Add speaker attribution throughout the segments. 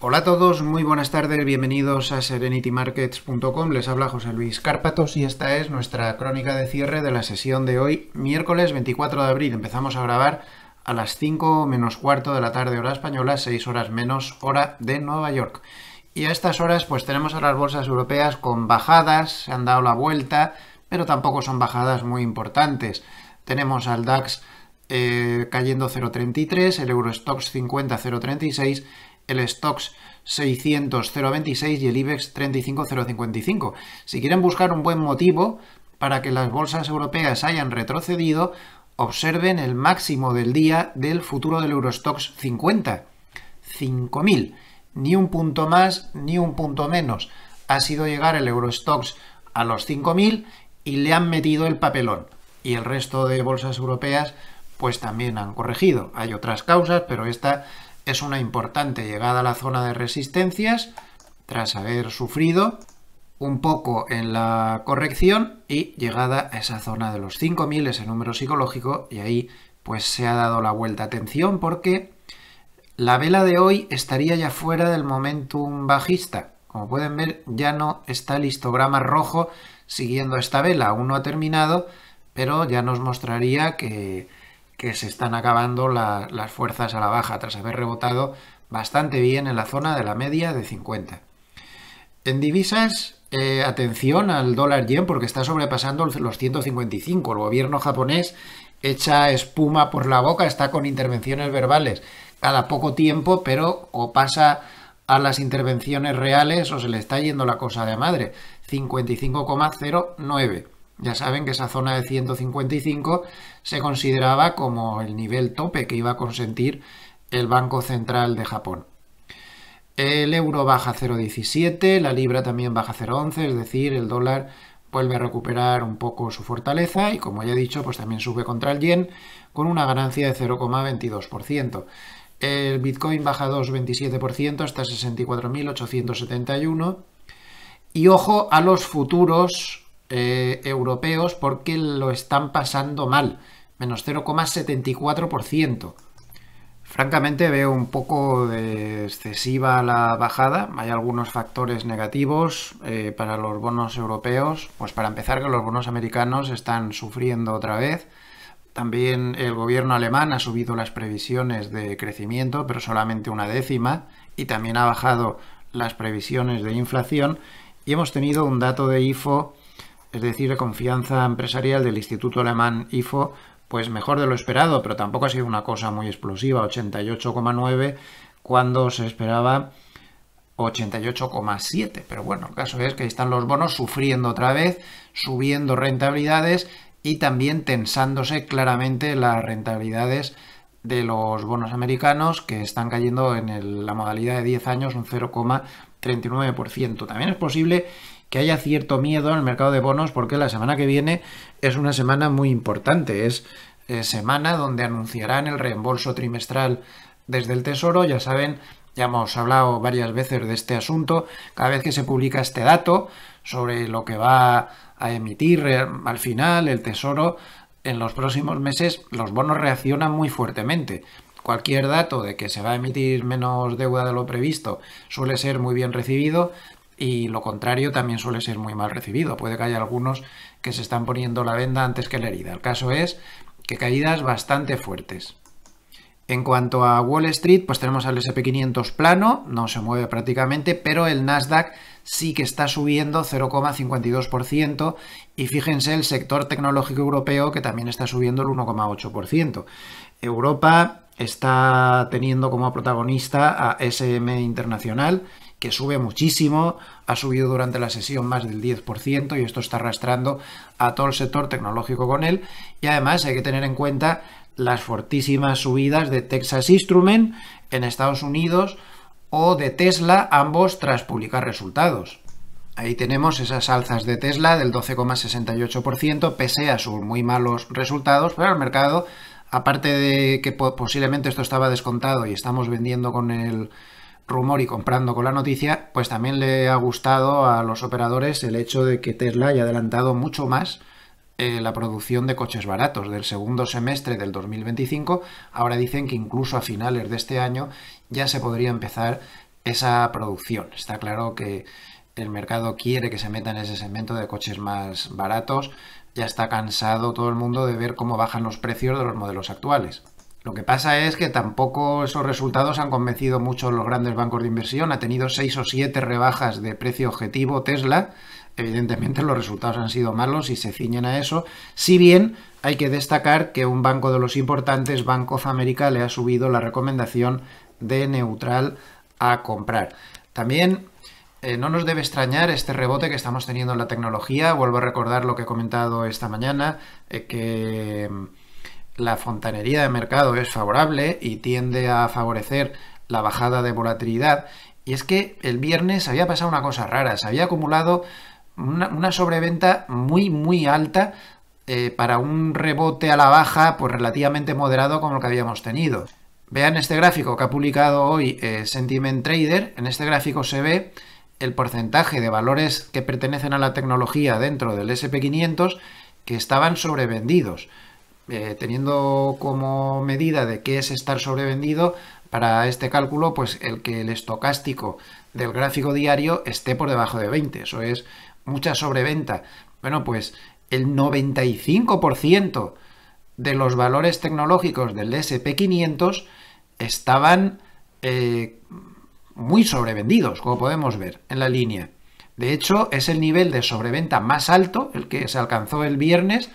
Speaker 1: Hola a todos, muy buenas tardes, bienvenidos a serenitymarkets.com. Les habla José Luis Cárpatos y esta es nuestra crónica de cierre de la sesión de hoy, miércoles 24 de abril. Empezamos a grabar a las 5 menos cuarto de la tarde hora española, 6 horas menos hora de Nueva York. Y a estas horas pues tenemos a las bolsas europeas con bajadas, se han dado la vuelta, pero tampoco son bajadas muy importantes. Tenemos al DAX eh, cayendo 0,33, el Eurostox 50 0,36 el Stocks 600 026 y el IBEX 35 055. Si quieren buscar un buen motivo para que las bolsas europeas hayan retrocedido, observen el máximo del día del futuro del Eurostox 50. 5.000. Ni un punto más ni un punto menos. Ha sido llegar el Eurostox a los 5.000 y le han metido el papelón. Y el resto de bolsas europeas pues también han corregido. Hay otras causas, pero esta es una importante llegada a la zona de resistencias tras haber sufrido un poco en la corrección y llegada a esa zona de los 5000, ese número psicológico, y ahí pues se ha dado la vuelta. Atención porque la vela de hoy estaría ya fuera del momentum bajista. Como pueden ver, ya no está el histograma rojo siguiendo esta vela, aún no ha terminado, pero ya nos mostraría que que se están acabando las fuerzas a la baja tras haber rebotado bastante bien en la zona de la media de 50. En divisas, eh, atención al dólar yen porque está sobrepasando los 155. El gobierno japonés echa espuma por la boca, está con intervenciones verbales cada poco tiempo, pero o pasa a las intervenciones reales o se le está yendo la cosa de madre. 55,09. Ya saben que esa zona de 155 se consideraba como el nivel tope que iba a consentir el Banco Central de Japón. El euro baja 0,17, la libra también baja 0,11, es decir, el dólar vuelve a recuperar un poco su fortaleza y como ya he dicho, pues también sube contra el yen con una ganancia de 0,22%. El Bitcoin baja 2,27% hasta 64.871. Y ojo a los futuros eh, europeos porque lo están pasando mal, menos 0,74%. Francamente veo un poco de excesiva la bajada, hay algunos factores negativos eh, para los bonos europeos, pues para empezar que los bonos americanos están sufriendo otra vez, también el gobierno alemán ha subido las previsiones de crecimiento, pero solamente una décima, y también ha bajado las previsiones de inflación, y hemos tenido un dato de IFO es decir, la confianza empresarial del Instituto Alemán IFO, pues mejor de lo esperado, pero tampoco ha sido una cosa muy explosiva, 88,9 cuando se esperaba 88,7. Pero bueno, el caso es que ahí están los bonos sufriendo otra vez, subiendo rentabilidades y también tensándose claramente las rentabilidades de los bonos americanos que están cayendo en la modalidad de 10 años un 0,39%. También es posible que haya cierto miedo en el mercado de bonos porque la semana que viene es una semana muy importante. Es eh, semana donde anunciarán el reembolso trimestral desde el Tesoro. Ya saben, ya hemos hablado varias veces de este asunto. Cada vez que se publica este dato sobre lo que va a emitir eh, al final el Tesoro en los próximos meses, los bonos reaccionan muy fuertemente cualquier dato de que se va a emitir menos deuda de lo previsto suele ser muy bien recibido, y lo contrario también suele ser muy mal recibido. Puede que haya algunos que se están poniendo la venda antes que la herida. El caso es que caídas bastante fuertes. En cuanto a Wall Street, pues tenemos al SP500 plano, no se mueve prácticamente, pero el Nasdaq sí que está subiendo 0,52% y fíjense el sector tecnológico europeo que también está subiendo el 1,8%. Europa está teniendo como protagonista a SM Internacional, que sube muchísimo, ha subido durante la sesión más del 10% y esto está arrastrando a todo el sector tecnológico con él. Y además hay que tener en cuenta las fortísimas subidas de Texas Instrument en Estados Unidos o de Tesla, ambos tras publicar resultados. Ahí tenemos esas alzas de Tesla del 12,68%, pese a sus muy malos resultados, pero el mercado, aparte de que posiblemente esto estaba descontado y estamos vendiendo con el rumor y comprando con la noticia, pues también le ha gustado a los operadores el hecho de que Tesla haya adelantado mucho más eh, la producción de coches baratos del segundo semestre del 2025. Ahora dicen que incluso a finales de este año ya se podría empezar esa producción. Está claro que el mercado quiere que se meta en ese segmento de coches más baratos. Ya está cansado todo el mundo de ver cómo bajan los precios de los modelos actuales. Lo que pasa es que tampoco esos resultados han convencido mucho los grandes bancos de inversión. Ha tenido seis o siete rebajas de precio objetivo Tesla. Evidentemente los resultados han sido malos y se ciñen a eso. Si bien hay que destacar que un banco de los importantes, Banco of America, le ha subido la recomendación de neutral a comprar. También eh, no nos debe extrañar este rebote que estamos teniendo en la tecnología. Vuelvo a recordar lo que he comentado esta mañana, eh, que la fontanería de mercado es favorable y tiende a favorecer la bajada de volatilidad. Y es que el viernes había pasado una cosa rara, se había acumulado una, sobreventa muy, muy alta eh, para un rebote a la baja pues relativamente moderado como lo que habíamos tenido. Vean este gráfico que ha publicado hoy eh, Sentiment Trader. En este gráfico se ve el porcentaje de valores que pertenecen a la tecnología dentro del SP500 que estaban sobrevendidos. Eh, teniendo como medida de qué es estar sobrevendido, para este cálculo, pues el que el estocástico del gráfico diario esté por debajo de 20. Eso es mucha sobreventa. Bueno, pues el 95% de los valores tecnológicos del SP500 estaban eh, muy sobrevendidos, como podemos ver en la línea. De hecho, es el nivel de sobreventa más alto, el que se alcanzó el viernes,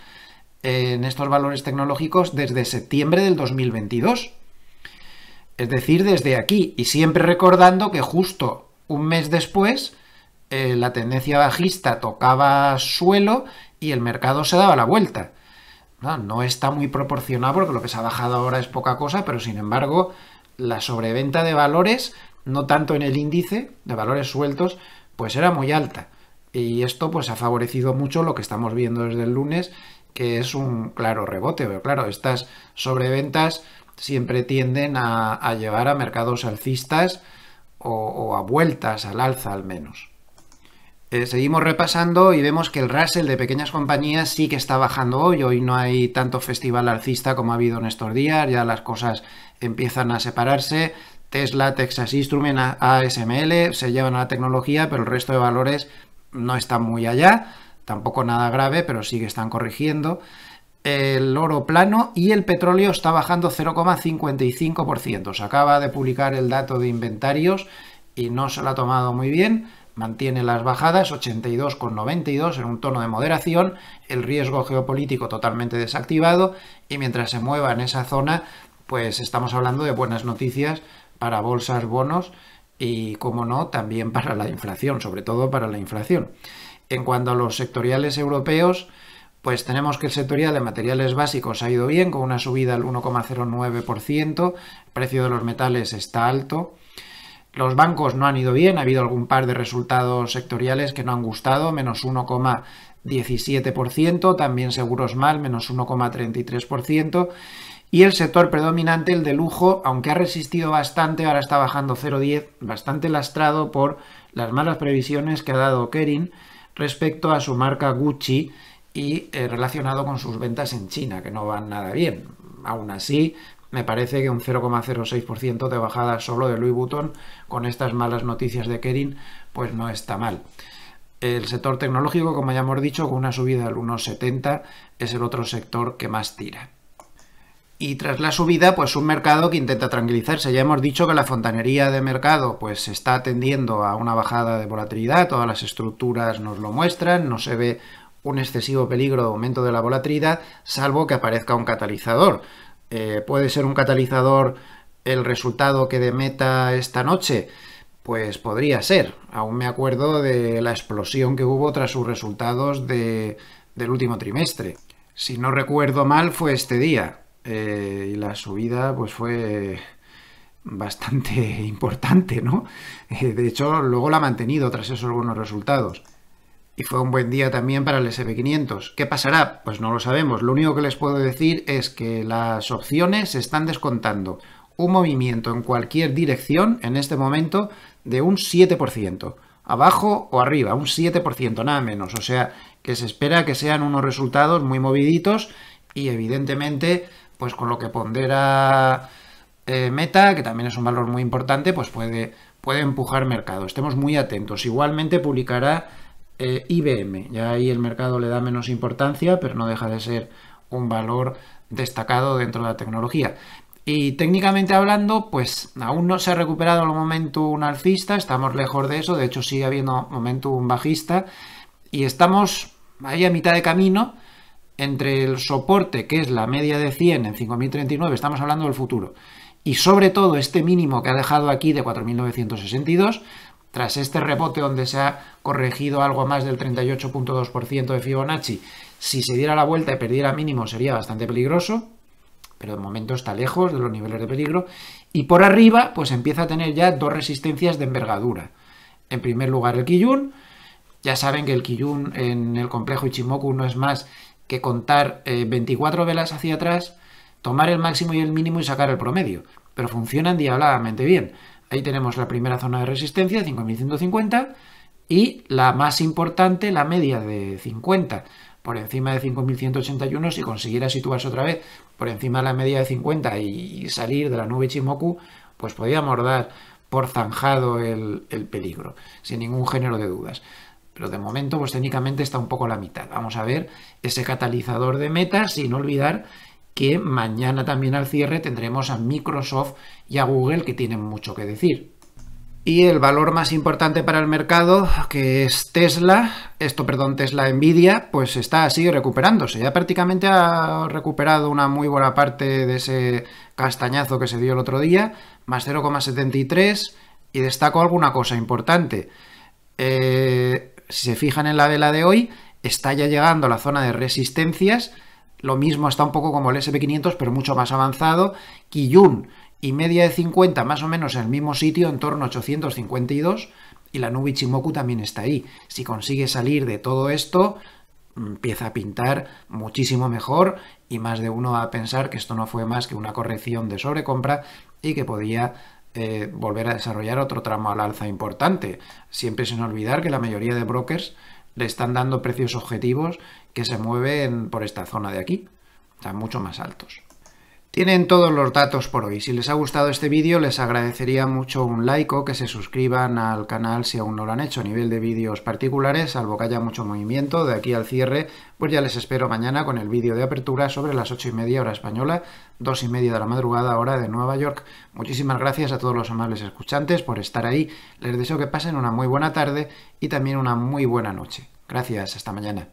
Speaker 1: en estos valores tecnológicos desde septiembre del 2022. Es decir, desde aquí. Y siempre recordando que justo un mes después eh, la tendencia bajista tocaba suelo y el mercado se daba la vuelta. No, no está muy proporcionado porque lo que se ha bajado ahora es poca cosa, pero sin embargo la sobreventa de valores, no tanto en el índice de valores sueltos, pues era muy alta. Y esto pues ha favorecido mucho lo que estamos viendo desde el lunes que es un claro rebote, pero claro, estas sobreventas siempre tienden a, llevar a mercados alcistas o, a vueltas al alza al menos. Eh, seguimos repasando y vemos que el Russell de pequeñas compañías sí que está bajando hoy, hoy no hay tanto festival alcista como ha habido en estos días, ya las cosas empiezan a separarse, Tesla, Texas Instrument, ASML se llevan a la tecnología, pero el resto de valores no están muy allá tampoco nada grave, pero sí que están corrigiendo. El oro plano y el petróleo está bajando 0,55%. Se acaba de publicar el dato de inventarios y no se lo ha tomado muy bien. Mantiene las bajadas 82,92 en un tono de moderación, el riesgo geopolítico totalmente desactivado y mientras se mueva en esa zona, pues estamos hablando de buenas noticias para bolsas, bonos y, como no, también para la inflación, sobre todo para la inflación. En cuanto a los sectoriales europeos, pues tenemos que el sectorial de materiales básicos ha ido bien, con una subida al 1,09%, el precio de los metales está alto. Los bancos no han ido bien, ha habido algún par de resultados sectoriales que no han gustado, menos 1,17%, también seguros mal, menos 1,33%. Y el sector predominante, el de lujo, aunque ha resistido bastante, ahora está bajando 0,10, bastante lastrado por las malas previsiones que ha dado Kering respecto a su marca Gucci y eh, relacionado con sus ventas en China, que no van nada bien. Aún así, me parece que un 0,06% de bajada solo de Louis Vuitton con estas malas noticias de Kering, pues no está mal. El sector tecnológico, como ya hemos dicho, con una subida del 1,70 es el otro sector que más tira. Y tras la subida, pues un mercado que intenta tranquilizarse. Ya hemos dicho que la fontanería de mercado pues está atendiendo a una bajada de volatilidad, todas las estructuras nos lo muestran, no se ve un excesivo peligro de aumento de la volatilidad, salvo que aparezca un catalizador. Eh, ¿Puede ser un catalizador el resultado que de Meta esta noche? Pues podría ser. Aún me acuerdo de la explosión que hubo tras sus resultados del último trimestre. Si no recuerdo mal, fue este día eh, y la subida pues fue bastante importante, ¿no? Eh, de hecho, luego la ha mantenido tras esos buenos resultados. Y fue un buen día también para el SP500. ¿Qué pasará? Pues no lo sabemos. Lo único que les puedo decir es que las opciones se están descontando. Un movimiento en cualquier dirección en este momento de un 7%. Abajo o arriba, un 7%, nada menos. O sea, que se espera que sean unos resultados muy moviditos y evidentemente pues con lo que pondera eh, Meta, que también es un valor muy importante, pues puede, puede empujar mercado. Estemos muy atentos. Igualmente publicará eh, IBM. Ya ahí el mercado le da menos importancia, pero no deja de ser un valor destacado dentro de la tecnología. Y técnicamente hablando, pues aún no se ha recuperado el un alcista, estamos lejos de eso, de hecho sigue habiendo momento un bajista y estamos ahí a mitad de camino entre el soporte, que es la media de 100 en 5.039, estamos hablando del futuro, y sobre todo este mínimo que ha dejado aquí de 4.962, tras este rebote donde se ha corregido algo más del 38.2% de Fibonacci, si se diera la vuelta y perdiera mínimo sería bastante peligroso, pero de momento está lejos de los niveles de peligro, y por arriba pues empieza a tener ya dos resistencias de envergadura. En primer lugar el Kiyun, ya saben que el Kiyun en el complejo Ichimoku no es más que contar 24 eh, velas hacia atrás, tomar el máximo y el mínimo y sacar el promedio. Pero funcionan diabladamente bien. Ahí tenemos la primera zona de resistencia, 5150, y la más importante, la media de 50 por encima de 5.181, si consiguiera situarse otra vez por encima de la media de 50 y salir de la nube Ichimoku, pues podía mordar por zanjado el peligro, sin ningún género de dudas. Pero de momento, pues técnicamente está un poco a la mitad. Vamos a ver ese catalizador de metas, sin olvidar que mañana también al cierre tendremos a Microsoft y a Google que tienen mucho que decir. Y el valor más importante para el mercado, que es Tesla, esto perdón, Tesla Nvidia, pues está así recuperándose. Ya prácticamente ha recuperado una muy buena parte de ese castañazo que se dio el otro día, más 0,73, y destaco alguna cosa importante. Eh, si se fijan en la vela de hoy, está ya llegando a la zona de resistencias. Lo mismo está un poco como el SP500, pero mucho más avanzado. Kiyun y media de 50, más o menos en el mismo sitio, en torno a 852. Y la nubi Ichimoku también está ahí. Si consigue salir de todo esto, empieza a pintar muchísimo mejor y más de uno va a pensar que esto no fue más que una corrección de sobrecompra y que podía eh, volver a desarrollar otro tramo al alza importante, siempre sin olvidar que la mayoría de brokers le están dando precios objetivos que se mueven por esta zona de aquí, están mucho más altos. Tienen todos los datos por hoy. Si les ha gustado este vídeo, les agradecería mucho un like o que se suscriban al canal si aún no lo han hecho. A nivel de vídeos particulares, salvo que haya mucho movimiento de aquí al cierre, pues ya les espero mañana con el vídeo de apertura sobre las ocho y media hora española, dos y media de la madrugada hora de Nueva York. Muchísimas gracias a todos los amables escuchantes por estar ahí. Les deseo que pasen una muy buena tarde y también una muy buena noche. Gracias, hasta mañana.